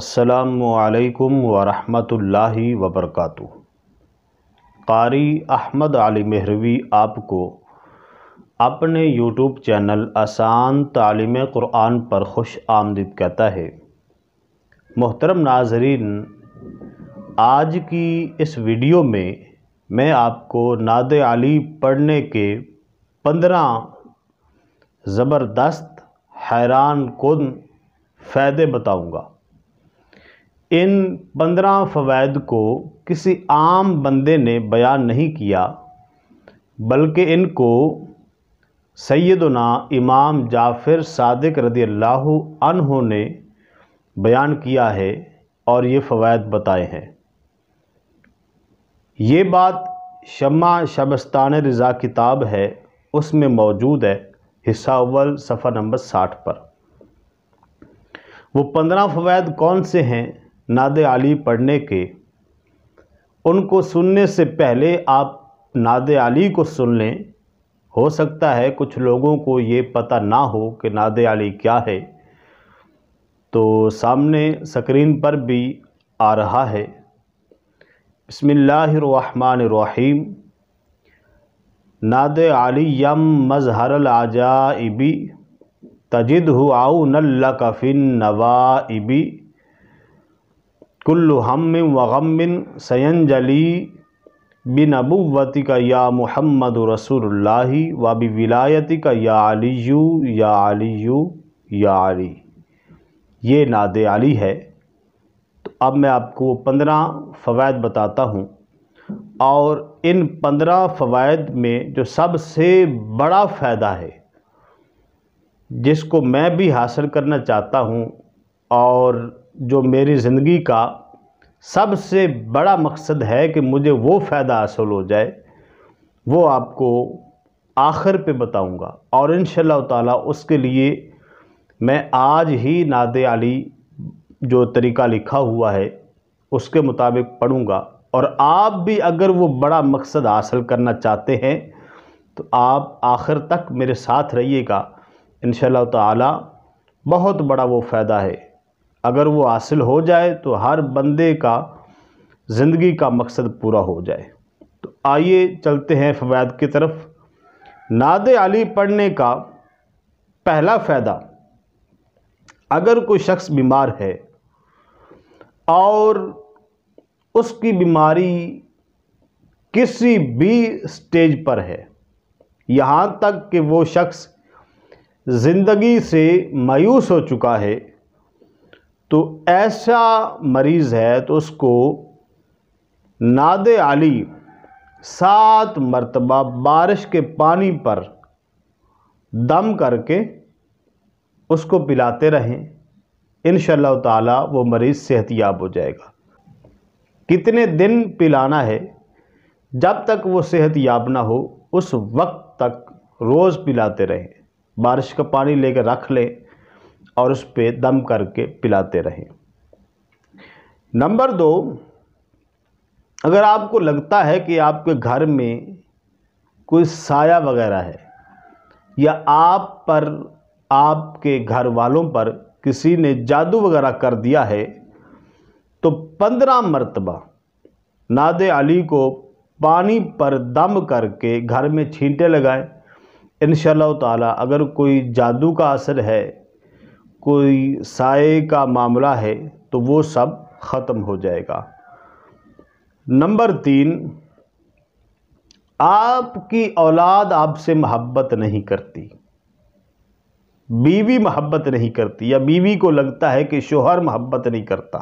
असलकम वरहमतुल्लाहि वबरक कारी अहमद अली मेहरवी आपको अपने यूट्यूब चैनल आसान तालीम क़ुरान पर खुश आमदीद कहता है मोहतरम नाजरीन आज की इस वीडियो में मैं आपको नाद अली पढ़ने के पंद्रह ज़बरदस्त हैरान कन फ़ायदे बताऊँगा इन पंद्रह फवैद को किसी आम बंदे ने बयान नहीं किया बल्कि इनको सैदना इमाम जाफ़िर सादिक रदी अल्लाह ने बयान किया है और ये फ़वाद बताए हैं ये बात शमा शबस्तान रज़ा किताब है उसमें मौजूद है हिस्सा अव्वल सफ़ा नंबर साठ पर वो पंद्रह फ़वैद कौन से हैं नाद आली पढ़ने के उनको सुनने से पहले आप नाद आली को सुन लें हो सकता है कुछ लोगों को ये पता ना हो कि नाद आली क्या है तो सामने स्क्रीन पर भी आ रहा है बसमीम नाद आली यम मजहर आजा इबी तजिद हुआउ नल्ला कफ़िन इबी कुल्लु हम व गम बिन सैन जली बिन अबुवती का या मोहम्मद रसूल व बि विलायती का या यू या अली या अली ये नाद अली है तो अब मैं आपको पंद्रह फ़वाद बताता हूँ और इन पंद्रह फ़वाद में जो सबसे बड़ा फ़ायदा है जिसको मैं भी हासिल करना चाहता हूँ और जो मेरी ज़िंदगी का सबसे बड़ा मकसद है कि मुझे वो फ़ायदा हासिल हो जाए वो आपको आखिर पे बताऊंगा और इन ताला उसके लिए मैं आज ही नाद आली जो तरीका लिखा हुआ है उसके मुताबिक पढ़ूंगा और आप भी अगर वो बड़ा मकसद हासिल करना चाहते हैं तो आप आखिर तक मेरे साथ रहिएगा इन ताला बहुत बड़ा वो फ़ायदा है अगर वो हासिल हो जाए तो हर बंदे का ज़िंदगी का मकसद पूरा हो जाए तो आइए चलते हैं फ़वाद की तरफ नाद अली पढ़ने का पहला फ़ायदा अगर कोई शख्स बीमार है और उसकी बीमारी किसी भी स्टेज पर है यहाँ तक कि वो शख्स ज़िंदगी से मायूस हो चुका है तो ऐसा मरीज़ है तो उसको नाद आली सात मरतबा बारिश के पानी पर दम करके उसको पिलाते रहें इन ताला वो मरीज़ सेहतियाब हो जाएगा कितने दिन पिलाना है जब तक वो सेहत याब ना हो उस वक्त तक रोज़ पिलाते रहें बारिश का पानी लेकर रख लें और उस पर दम करके पिलाते रहें नंबर दो अगर आपको लगता है कि आपके घर में कोई साया वगैरह है या आप पर आपके घर वालों पर किसी ने जादू वगैरह कर दिया है तो पंद्रह मरतबा नाद अली को पानी पर दम करके घर में छींटे लगाएं इन ताला अगर कोई जादू का असर है कोई साय का मामला है तो वो सब ख़त्म हो जाएगा नंबर तीन आपकी औलाद आपसे मोहब्बत नहीं करती बीवी मोहब्बत नहीं करती या बीवी को लगता है कि शोहर मोहब्बत नहीं करता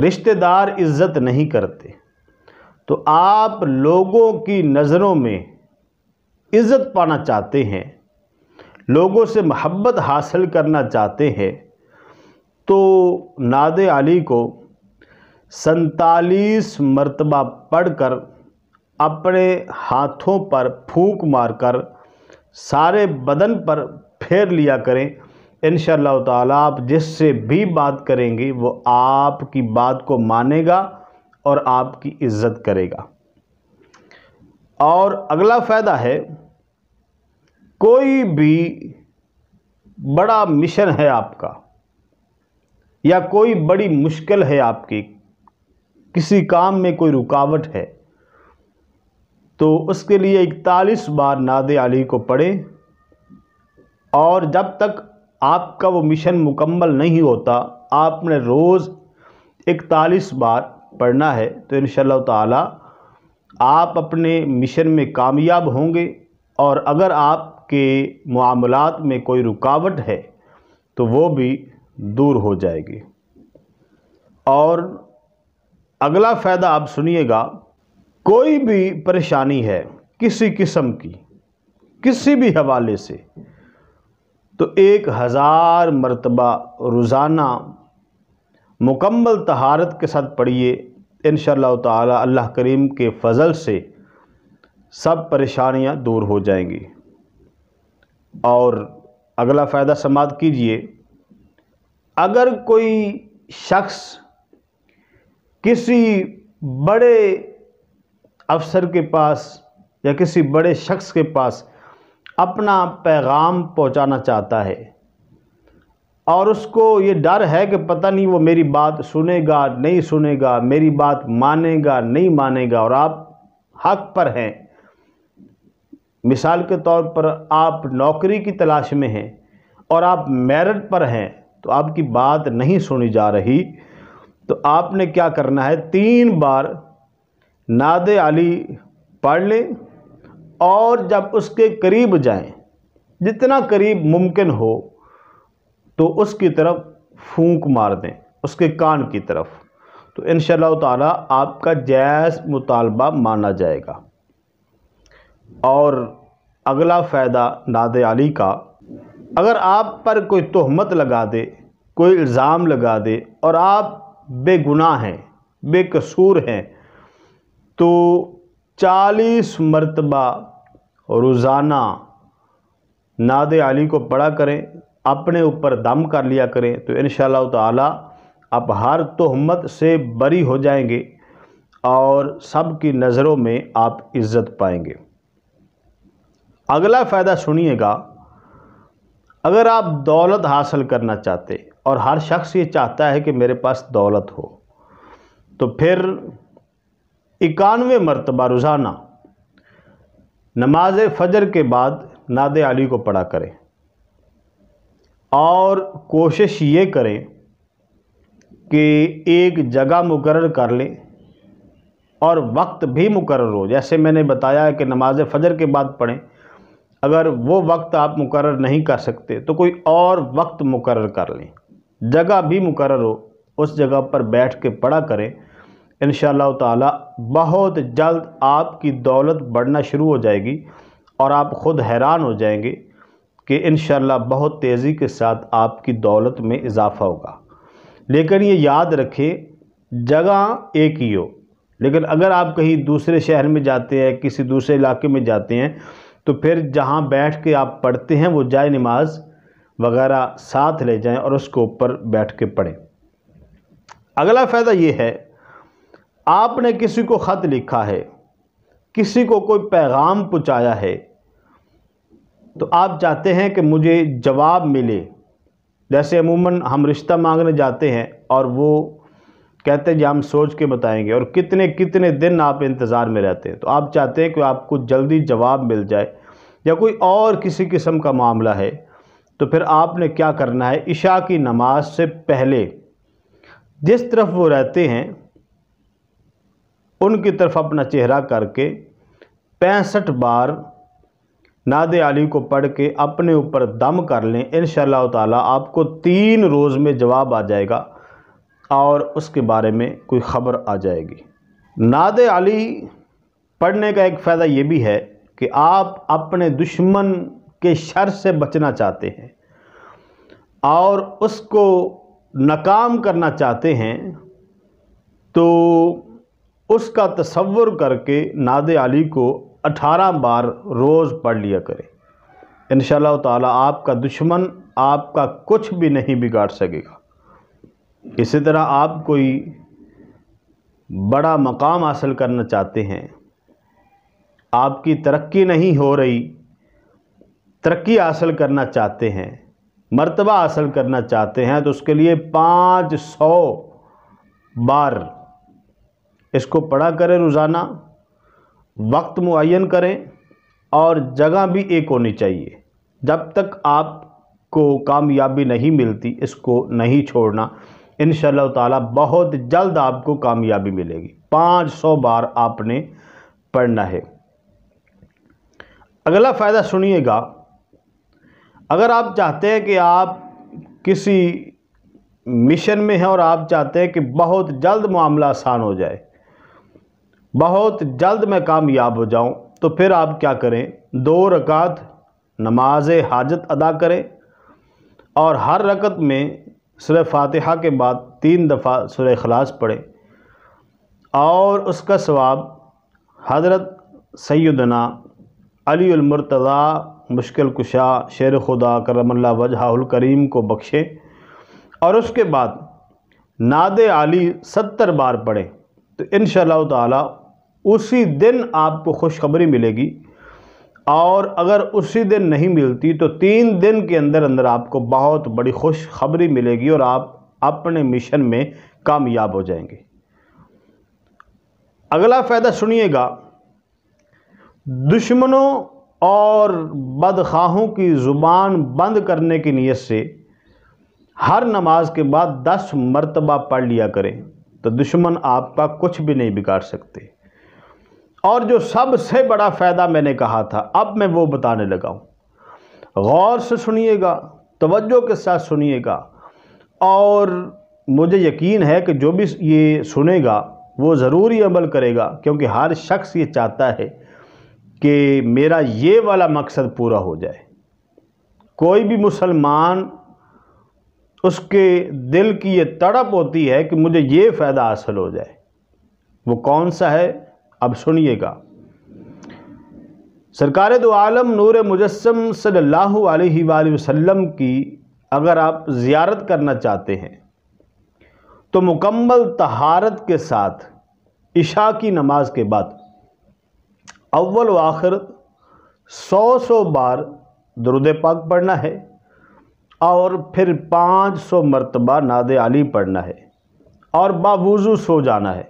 रिश्तेदार इज्जत नहीं करते तो आप लोगों की नज़रों में इज़्ज़त पाना चाहते हैं लोगों से महब्बत हासिल करना चाहते हैं तो नाद अली को सैतालीस मरतबा पढ़कर अपने हाथों पर फूंक मारकर सारे बदन पर फेर लिया करें इन ताला आप जिससे भी बात करेंगे वो आपकी बात को मानेगा और आपकी इज़्ज़त करेगा और अगला फ़ायदा है कोई भी बड़ा मिशन है आपका या कोई बड़ी मुश्किल है आपकी किसी काम में कोई रुकावट है तो उसके लिए इकतालीस बार नाद अली को पढ़ें और जब तक आपका वो मिशन मुकम्मल नहीं होता आपने रोज़ इकतालीस बार पढ़ना है तो इन ताला आप अपने मिशन में कामयाब होंगे और अगर आप आपके मामलात में कोई रुकावट है तो वो भी दूर हो जाएगी और अगला फ़ायदा आप सुनिएगा कोई भी परेशानी है किसी किस्म की किसी भी हवाले से तो एक हज़ार मरतबा रोज़ाना मुकम्मल तहारत के साथ पढ़िए इन ताला अल्लाह करीम के फ़ज़ल से सब परेशानियां दूर हो जाएंगी और अगला फ़ायदा समाप्त कीजिए अगर कोई शख्स किसी बड़े अफसर के पास या किसी बड़े शख्स के पास अपना पैगाम पहुंचाना चाहता है और उसको ये डर है कि पता नहीं वो मेरी बात सुनेगा नहीं सुनेगा मेरी बात मानेगा नहीं मानेगा और आप हक पर हैं मिसाल के तौर पर आप नौकरी की तलाश में हैं और आप मेरिट पर हैं तो आपकी बात नहीं सुनी जा रही तो आपने क्या करना है तीन बार नाद अली पढ़ लें और जब उसके करीब जाएं जितना करीब मुमकिन हो तो उसकी तरफ फूंक मार दें उसके कान की तरफ तो इन शाह आपका जैस मुतालबा माना जाएगा और अगला फ़ायदा नाद अली का अगर आप पर कोई तहमत लगा दे कोई इल्ज़ाम लगा दे और आप बेगुनाह हैं बेकसूर हैं तो चालीस मरतबा रोज़ाना नाद अली को पढ़ा करें अपने ऊपर दम कर लिया करें तो इन ताला आप हर तहमत से बरी हो जाएंगे और सब की नज़रों में आप इज़्ज़त पाएंगे अगला फ़ायदा सुनिएगा अगर आप दौलत हासिल करना चाहते और हर शख्स ये चाहता है कि मेरे पास दौलत हो तो फिर इक्यानवे मरतबा रोज़ाना नमाज फजर के बाद नाद अली को पढ़ा करें और कोशिश ये करें कि एक जगह मुकर कर लें और वक्त भी मुकर हो जैसे मैंने बताया है कि नमाज फजर के बाद पढ़ें अगर वो वक्त आप मुकर नहीं कर सकते तो कोई और वक्त मुकर कर लें जगह भी मुकर हो उस जगह पर बैठ के पढ़ा करें इन ताला बहुत जल्द आपकी दौलत बढ़ना शुरू हो जाएगी और आप ख़ुद हैरान हो जाएंगे कि इन बहुत तेज़ी के साथ आपकी दौलत में इजाफ़ा होगा लेकिन ये याद रखें जगह एक ही हो लेकिन अगर आप कहीं दूसरे शहर में जाते हैं किसी दूसरे इलाके में जाते हैं तो फिर जहाँ बैठ के आप पढ़ते हैं वो जाए नमाज वगैरह साथ ले जाएं और उसके ऊपर बैठ के पढ़ें अगला फ़ायदा ये है आपने किसी को ख़त लिखा है किसी को कोई पैगाम पहुँचाया है तो आप चाहते हैं कि मुझे जवाब मिले जैसे अमूमन हम रिश्ता मांगने जाते हैं और वो कहते हैं जी हम सोच के बताएंगे और कितने कितने दिन आप इंतज़ार में रहते हैं तो आप चाहते हैं कि आपको जल्दी जवाब मिल जाए या कोई और किसी किस्म का मामला है तो फिर आपने क्या करना है इशा की नमाज से पहले जिस तरफ वो रहते हैं उनकी तरफ अपना चेहरा करके पैंसठ बार नाद आली को पढ़ के अपने ऊपर दम कर लें इन ताला तीन रोज़ में जवाब आ जाएगा और उसके बारे में कोई ख़बर आ जाएगी नाद अली पढ़ने का एक फ़ायदा ये भी है कि आप अपने दुश्मन के शर से बचना चाहते हैं और उसको नाकाम करना चाहते हैं तो उसका तस्वुर करके नाद अली को 18 बार रोज़ पढ़ लिया करें इन ताला आपका दुश्मन आपका कुछ भी नहीं बिगाड़ सकेगा इसी तरह आप कोई बड़ा मकाम हासिल करना चाहते हैं आपकी तरक्की नहीं हो रही तरक्की हासिल करना चाहते हैं मर्तबा हासिल करना चाहते हैं तो उसके लिए पाँच सौ बार इसको पढ़ा करें रोज़ाना वक्त मुन करें और जगह भी एक होनी चाहिए जब तक आपको कामयाबी नहीं मिलती इसको नहीं छोड़ना इन ताला बहुत जल्द आपको कामयाबी मिलेगी 500 बार आपने पढ़ना है अगला फ़ायदा सुनिएगा अगर आप चाहते हैं कि आप किसी मिशन में हैं और आप चाहते हैं कि बहुत जल्द मामला आसान हो जाए बहुत जल्द मैं कामयाब हो जाऊं तो फिर आप क्या करें दो रकात नमाज हाजत अदा करें और हर रकत में सुरह फातिहा के बाद तीन दफ़ा सुरह खलास पढ़े और उसका सवाब हज़रत सैदना अलीमरतज़ा मुश्किल कुशा शेर खुदा करमल्ला वजहाल करीम को बख्शे और उसके बाद नाद आली सत्तर बार पढ़े तो इन शी दिन आपको खुशखबरी मिलेगी और अगर उसी दिन नहीं मिलती तो तीन दिन के अंदर अंदर आपको बहुत बड़ी खुशखबरी मिलेगी और आप अपने मिशन में कामयाब हो जाएंगे अगला फ़ायदा सुनिएगा दुश्मनों और बदखाहों की ज़ुबान बंद करने की नीयत से हर नमाज के बाद दस मरतबा पढ़ लिया करें तो दुश्मन आपका कुछ भी नहीं बिगाड़ सकते और जो सबसे बड़ा फ़ायदा मैंने कहा था अब मैं वो बताने लगा हूँ गौर से सुनिएगा तवज्जो के साथ सुनिएगा और मुझे यकीन है कि जो भी ये सुनेगा वो ज़रूर ही अमल करेगा क्योंकि हर शख्स ये चाहता है कि मेरा ये वाला मकसद पूरा हो जाए कोई भी मुसलमान उसके दिल की ये तड़प होती है कि मुझे ये फ़ायदा हासिल हो जाए वो कौन सा है अब सुनिएगा सरकार दो आलम नूर मुजस्म सल्ला अलैहि की अगर आप ज़ियारत करना चाहते हैं तो मुकम्मल तहारत के साथ इशा की नमाज के बाद अव्वल व आखिर सौ सौ बार दरुद पाक पढ़ना है और फिर पाँच सौ मरतबा नाद आली पढ़ना है और बावजू सो जाना है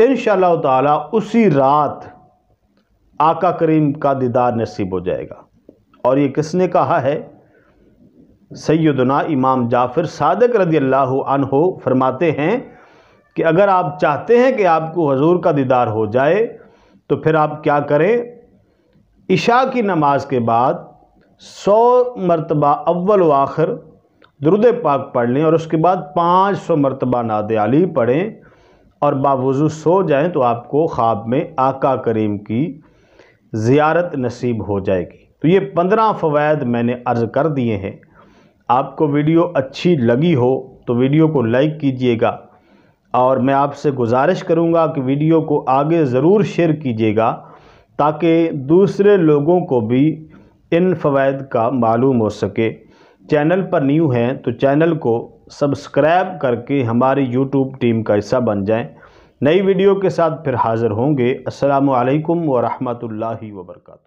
इन शाह उसी रात आका करीम का दीदार नसीब हो जाएगा और ये किसने कहा है सैदना इमाम जाफ़िर सादक रदी अल्लाह हो फरमाते हैं कि अगर आप चाहते हैं कि आपको हजूर का दीदार हो जाए तो फिर आप क्या करें इशा की नमाज के बाद सौ मरतबा अव्वल व आखिर दुरुद पाक पढ़ लें और उसके बाद पाँच सौ मरतबा नाद अली पढ़ें और बावजू सो जाएं तो आपको ख्वाब में आका करीम की ज़ियारत नसीब हो जाएगी तो ये पंद्रह फ़वाद मैंने अर्ज़ कर दिए हैं आपको वीडियो अच्छी लगी हो तो वीडियो को लाइक कीजिएगा और मैं आपसे गुजारिश करूँगा कि वीडियो को आगे ज़रूर शेयर कीजिएगा ताकि दूसरे लोगों को भी इन फ़वाद का मालूम हो सके चैनल पर न्यू हैं तो चैनल को सब्सक्राइब करके हमारी यूट्यूब टीम का हिस्सा बन जाएं नई वीडियो के साथ फिर हाज़िर होंगे असलकम वरहमल वर्का